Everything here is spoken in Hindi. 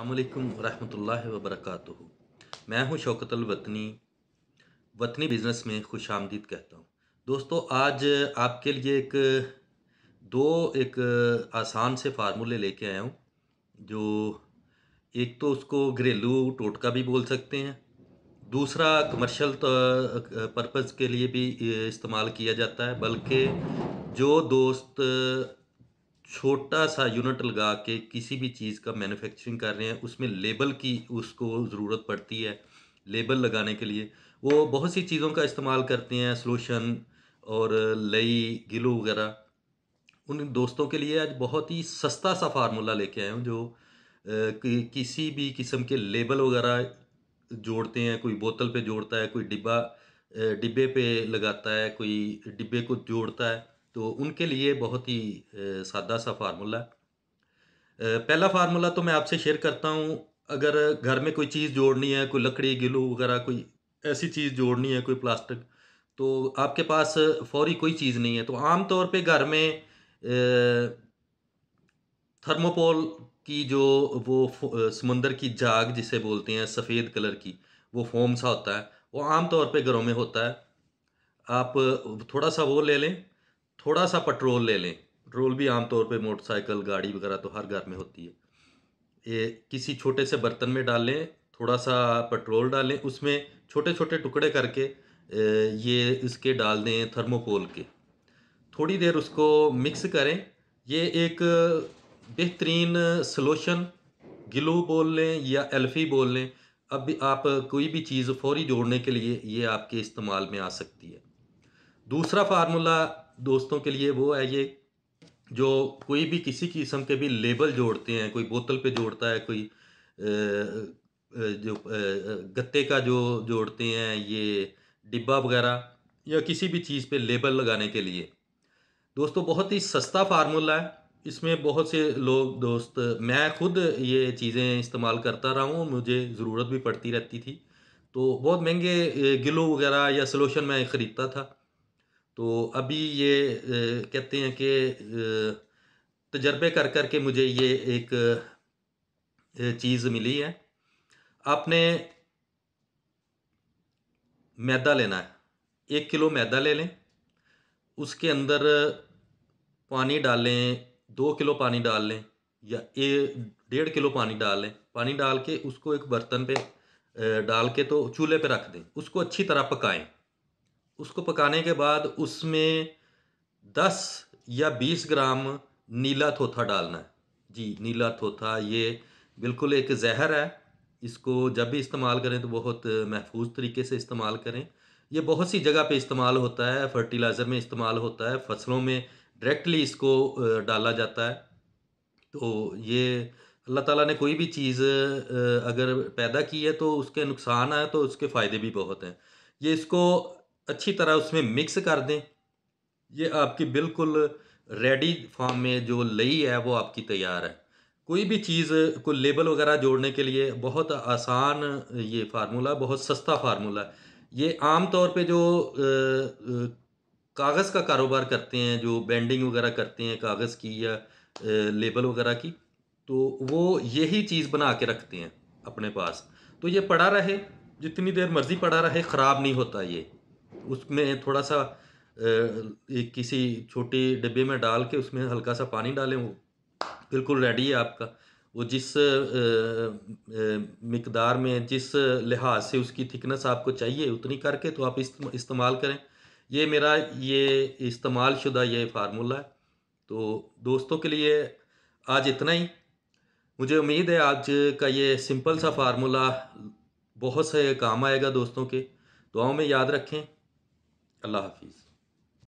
अल्लाम वरहमल वबरक मैं हूं शौकत वतनी वतनी बिज़नेस में खुश आमदीद कहता हूं दोस्तों आज आपके लिए एक दो एक आसान से फार्मूले लेके आया हूं जो एक तो उसको घरेलू टोटका भी बोल सकते हैं दूसरा कमर्शियल पर्पज़ के लिए भी इस्तेमाल किया जाता है बल्कि जो दोस्त छोटा सा यूनिट लगा के किसी भी चीज़ का मैन्युफैक्चरिंग कर रहे हैं उसमें लेबल की उसको ज़रूरत पड़ती है लेबल लगाने के लिए वो बहुत सी चीज़ों का इस्तेमाल करते हैं सलोशन और लई गिलो वगैरह उन दोस्तों के लिए आज बहुत ही सस्ता सा फार्मूला लेके आए हूँ जो कि, किसी भी किस्म के लेबल वगैरह जोड़ते हैं कोई बोतल पे जोड़ता है कोई डिब्बा डिब्बे पे लगाता है कोई डिब्बे को जोड़ता है तो उनके लिए बहुत ही सादा सा फार्मूला है पहला फार्मूला तो मैं आपसे शेयर करता हूँ अगर घर में कोई चीज़ जोड़नी है कोई लकड़ी गिलू वगैरह कोई ऐसी चीज़ जोड़नी है कोई प्लास्टिक तो आपके पास फौरी कोई चीज़ नहीं है तो आम तौर पे घर में थर्मोपोल की जो वो समुंदर की जाग जिसे बोलते हैं सफ़ेद कलर की वो फोम सा होता है वो आम तौर पे घरों में होता है आप थोड़ा सा वो ले लें थोड़ा सा पेट्रोल ले लें पेट्रोल भी आमतौर पे मोटरसाइकिल गाड़ी वगैरह तो हर घर में होती है ये किसी छोटे से बर्तन में डाल लें थोड़ा सा पेट्रोल डालें उसमें छोटे छोटे टुकड़े करके ये इसके डाल दें थर्मोकोल के थोड़ी देर उसको मिक्स करें ये एक बेहतरीन सलोशन गिलू बोल लें या एल्फी बोल लें अब भी आप कोई भी चीज़ फौरी जोड़ने के लिए ये आपके इस्तेमाल में आ सकती है दूसरा फार्मूला दोस्तों के लिए वो है ये जो कोई भी किसी किस्म के भी लेबल जोड़ते हैं कोई बोतल पे जोड़ता है कोई जो गत्ते का जो जोड़ते हैं ये डिब्बा वगैरह या किसी भी चीज़ पे लेबल लगाने के लिए दोस्तों बहुत ही सस्ता फार्मूला है इसमें बहुत से लोग दोस्त मैं खुद ये चीज़ें इस्तेमाल करता रहा हूँ मुझे ज़रूरत भी पड़ती रहती थी तो बहुत महंगे गिलो वगैरह या सलोशन मैं ख़रीदता था तो अभी ये कहते हैं कि तजर्बे कर कर के मुझे ये एक चीज़ मिली है आपने मैदा लेना है एक किलो मैदा ले लें उसके अंदर पानी डाल लें दो किलो पानी डाल लें या ए डेढ़ किलो पानी डाल लें पानी डाल के उसको एक बर्तन पे डाल के तो चूल्हे पे रख दें उसको अच्छी तरह पकाएं उसको पकाने के बाद उसमें दस या बीस ग्राम नीला थोथा डालना है जी नीला थोथा ये बिल्कुल एक जहर है इसको जब भी इस्तेमाल करें तो बहुत महफूज तरीके से इस्तेमाल करें ये बहुत सी जगह पे इस्तेमाल होता है फर्टिलाइज़र में इस्तेमाल होता है फसलों में डायरेक्टली इसको डाला जाता है तो ये अल्लाह ताला ने कोई भी चीज़ अगर पैदा की है तो उसके नुकसान है तो उसके फ़ायदे भी बहुत हैं ये इसको अच्छी तरह उसमें मिक्स कर दें ये आपकी बिल्कुल रेडी फॉर्म में जो लई है वो आपकी तैयार है कोई भी चीज़ को लेबल वगैरह जोड़ने के लिए बहुत आसान ये फार्मूला बहुत सस्ता फार्मूला ये आम तौर पे जो कागज़ का कारोबार करते हैं जो बैंडिंग वगैरह करते हैं कागज़ की या लेबल वगैरह की तो वो यही चीज़ बना के रखते हैं अपने पास तो ये पड़ा रहे जितनी देर मर्ज़ी पड़ा रहे ख़राब नहीं होता ये उसमें थोड़ा सा एक किसी छोटी डिब्बे में डाल के उसमें हल्का सा पानी डालें वो बिल्कुल रेडी है आपका वो जिस मकदार में जिस लिहाज से उसकी थिकनेस आपको चाहिए उतनी करके तो आप इस्तेमाल करें ये मेरा ये इस्तेमाल शुदा ये फार्मूला है तो दोस्तों के लिए आज इतना ही मुझे उम्मीद है आज का ये सिंपल सा फार्मूला बहुत से काम आएगा दोस्तों के दुआओं में याद रखें अल्लाह हाफिज़